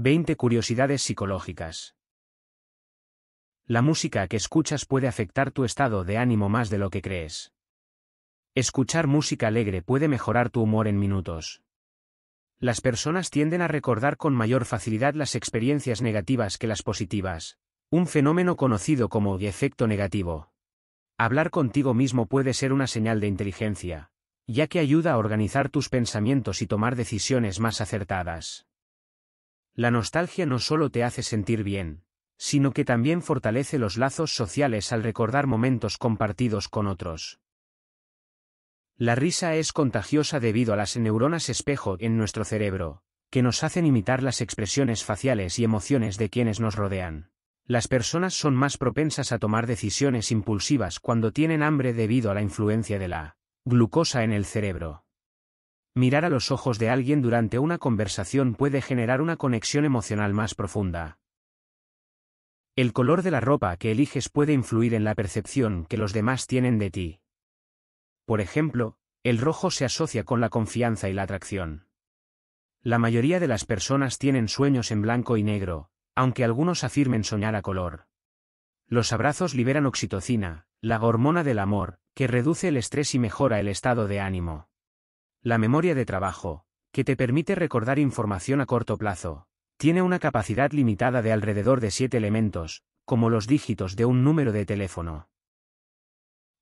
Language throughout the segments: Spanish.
20 curiosidades psicológicas. La música que escuchas puede afectar tu estado de ánimo más de lo que crees. Escuchar música alegre puede mejorar tu humor en minutos. Las personas tienden a recordar con mayor facilidad las experiencias negativas que las positivas, un fenómeno conocido como efecto negativo. Hablar contigo mismo puede ser una señal de inteligencia, ya que ayuda a organizar tus pensamientos y tomar decisiones más acertadas. La nostalgia no solo te hace sentir bien, sino que también fortalece los lazos sociales al recordar momentos compartidos con otros. La risa es contagiosa debido a las neuronas espejo en nuestro cerebro, que nos hacen imitar las expresiones faciales y emociones de quienes nos rodean. Las personas son más propensas a tomar decisiones impulsivas cuando tienen hambre debido a la influencia de la glucosa en el cerebro. Mirar a los ojos de alguien durante una conversación puede generar una conexión emocional más profunda. El color de la ropa que eliges puede influir en la percepción que los demás tienen de ti. Por ejemplo, el rojo se asocia con la confianza y la atracción. La mayoría de las personas tienen sueños en blanco y negro, aunque algunos afirmen soñar a color. Los abrazos liberan oxitocina, la hormona del amor, que reduce el estrés y mejora el estado de ánimo. La memoria de trabajo, que te permite recordar información a corto plazo, tiene una capacidad limitada de alrededor de siete elementos, como los dígitos de un número de teléfono.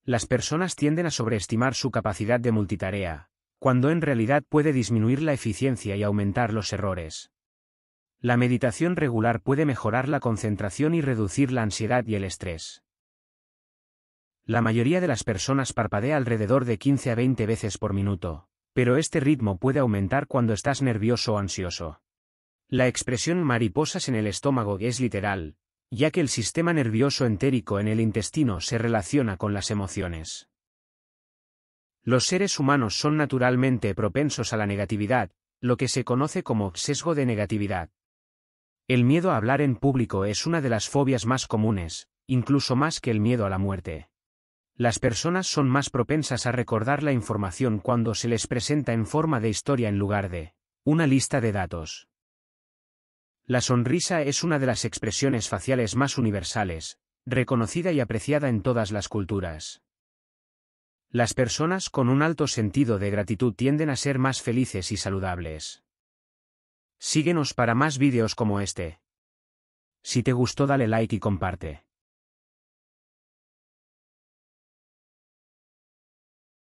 Las personas tienden a sobreestimar su capacidad de multitarea, cuando en realidad puede disminuir la eficiencia y aumentar los errores. La meditación regular puede mejorar la concentración y reducir la ansiedad y el estrés. La mayoría de las personas parpadea alrededor de 15 a 20 veces por minuto, pero este ritmo puede aumentar cuando estás nervioso o ansioso. La expresión mariposas en el estómago es literal, ya que el sistema nervioso entérico en el intestino se relaciona con las emociones. Los seres humanos son naturalmente propensos a la negatividad, lo que se conoce como sesgo de negatividad. El miedo a hablar en público es una de las fobias más comunes, incluso más que el miedo a la muerte. Las personas son más propensas a recordar la información cuando se les presenta en forma de historia en lugar de una lista de datos. La sonrisa es una de las expresiones faciales más universales, reconocida y apreciada en todas las culturas. Las personas con un alto sentido de gratitud tienden a ser más felices y saludables. Síguenos para más vídeos como este. Si te gustó dale like y comparte.